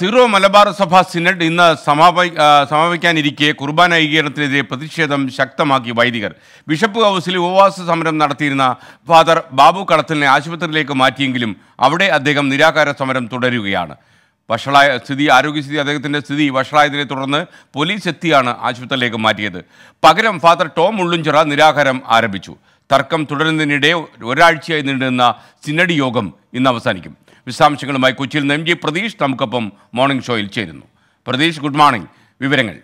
Syro Malabar സഭ synod ഇന്ന് സമാപി സമാപിക്കാനിരിക്കെ കുർബാന ഏകീകരണത്തിനെതിരെ പ്രതിഷേധം ശക്തമാക്കി വൈദികർ ബിഷപ്പ് ഹൗസിൽ ഉപവാസ സമരം നടത്തിയിരുന്ന ഫാദർ ബാബു കളത്തലിനെ ആശുപത്രിയിലേക്ക് മാറ്റിയെങ്കിലും അവിടെ അദ്ദേഹം നിരാകാര സമരം തുടരുകയാണ് വഷളായ സ്ഥിതി ആരോഗ്യസ്ഥിതി അദ്ദേഹത്തിൻ്റെ സ്ഥിതി വഷളായതിനെ തുടർന്ന് പോലീസ് എത്തിയാണ് ആശുപത്രിയിലേക്ക് മാറ്റിയത് പകരം ഫാദർ ടോം ഉള്ളുഞ്ചിറ നിരാഹാരം ആരംഭിച്ചു തർക്കം തുടരുന്നതിനിടെ ഒരാഴ്ചയായി നീണ്ടുന്ന സിനഡ് യോഗം ഇന്ന് അവസാനിക്കും വിശദാംശങ്ങളുമായി കൊച്ചിയിൽ നിന്ന് എം ജി പ്രതീഷ് നമുക്കൊപ്പം മോർണിംഗ് ഷോയിൽ ചേരുന്നു പ്രതീഷ് ഗുഡ് മോർണിംഗ് വിവരങ്ങൾ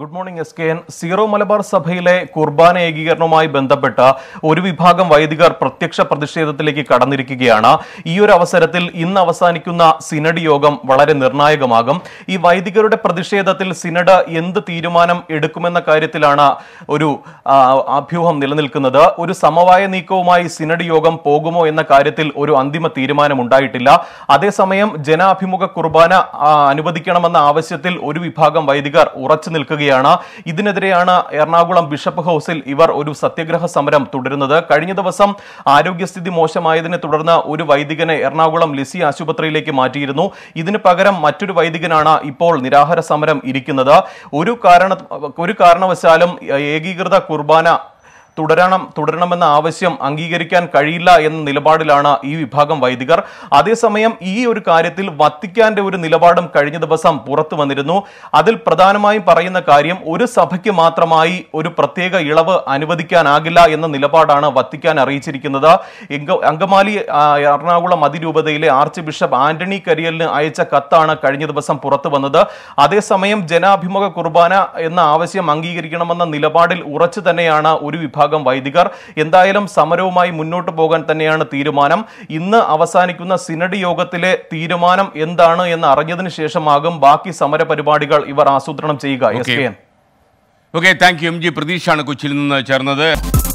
good morning S K N zero Malabar സഭയിലെ കുർബാന ഏകീകരണവുമായി ബന്ധപ്പെട്ട് ഒരു വിഭാഗം വൈദികർ പ്രത്യക്ഷ പ്രതിഷേധത്തിലേക്ക് കടന്നിരിക്കുകയാണ് ഈ ഒരു അവസരത്തിൽ ഇന്ന് അവസാനിക്കുന്ന സിനഡ് യോഗം വളരെ നിർണായകമാകും ഈ വൈദികരുടെ പ്രതിഷേധത്തിൽ സിനഡ് എന്ത് തീരുമാനം എടുക്കുമെന്ന കാര്യത്തിലാണ് ഒരു അഭ്യൂഹം നിലനിൽക്കുന്നത് ഒരു സമവായ നീക്കവുമായി സിനഡ് യോഗം പോകുമോ എന്ന കാര്യത്തിൽ ഒരു അന്തിമ തീരുമാനം ഉണ്ടായിട്ടില്ല അതേസമയം ജനാഭിമുഖ കുർബാന അനുവദിക്കണമെന്ന ആവശ്യത്തിൽ ഒരു വിഭാഗം വൈദികർ ഉറച്ചു നിൽക്കുക നിൽക്കുകയാണ് ഇതിനെതിരെയാണ് എറണാകുളം ബിഷപ്പ് ഹൌസിൽ ഇവർ ഒരു സത്യഗ്രഹ സമരം തുടരുന്നത് കഴിഞ്ഞ ദിവസം ആരോഗ്യസ്ഥിതി മോശമായതിനെ തുടർന്ന് ഒരു വൈദികനെ എറണാകുളം ലിസി ആശുപത്രിയിലേക്ക് മാറ്റിയിരുന്നു ഇതിന് പകരം മറ്റൊരു വൈദികനാണ് ഇപ്പോൾ നിരാഹാര സമരം ഇരിക്കുന്നത് ഒരു കാരണ ഒരു കാരണവശാലും ഏകീകൃത കുർബാന തുടരണം തുടരണമെന്ന ആവശ്യം അംഗീകരിക്കാൻ കഴിയില്ല എന്ന നിലപാടിലാണ് ഈ വിഭാഗം വൈദികർ അതേസമയം ഈ ഒരു കാര്യത്തിൽ വത്തിക്കാന്റെ ഒരു നിലപാടും കഴിഞ്ഞ ദിവസം പുറത്തു വന്നിരുന്നു അതിൽ പ്രധാനമായും പറയുന്ന കാര്യം ഒരു സഭയ്ക്ക് മാത്രമായി ഒരു പ്രത്യേക ഇളവ് അനുവദിക്കാനാകില്ല എന്ന നിലപാടാണ് വത്തിക്കാൻ അറിയിച്ചിരിക്കുന്നത് അങ്കമാലി എറണാകുളം അതിരൂപതയിലെ ആർച്ച് ബിഷപ്പ് ആന്റണി കരിയലിന് അയച്ച കത്താണ് കഴിഞ്ഞ ദിവസം പുറത്തു വന്നത് അതേസമയം ജനാഭിമുഖ കുർബാന എന്ന ആവശ്യം അംഗീകരിക്കണമെന്ന നിലപാടിൽ ഉറച്ചു തന്നെയാണ് ഒരു വിഭാഗം വിഭാഗം വൈദികർ എന്തായാലും സമരവുമായി മുന്നോട്ട് പോകാൻ തന്നെയാണ് തീരുമാനം ഇന്ന് അവസാനിക്കുന്ന സിനഡ് യോഗത്തിലെ തീരുമാനം എന്താണ് എന്ന് അറിഞ്ഞതിന് ശേഷമാകും ബാക്കി സമര പരിപാടികൾ ഇവർ ആസൂത്രണം ചെയ്യുക S K N okay thank you M G പ്രതീക്ഷാണ് കൊച്ചിയിൽ നിന്ന് ചേർന്നത്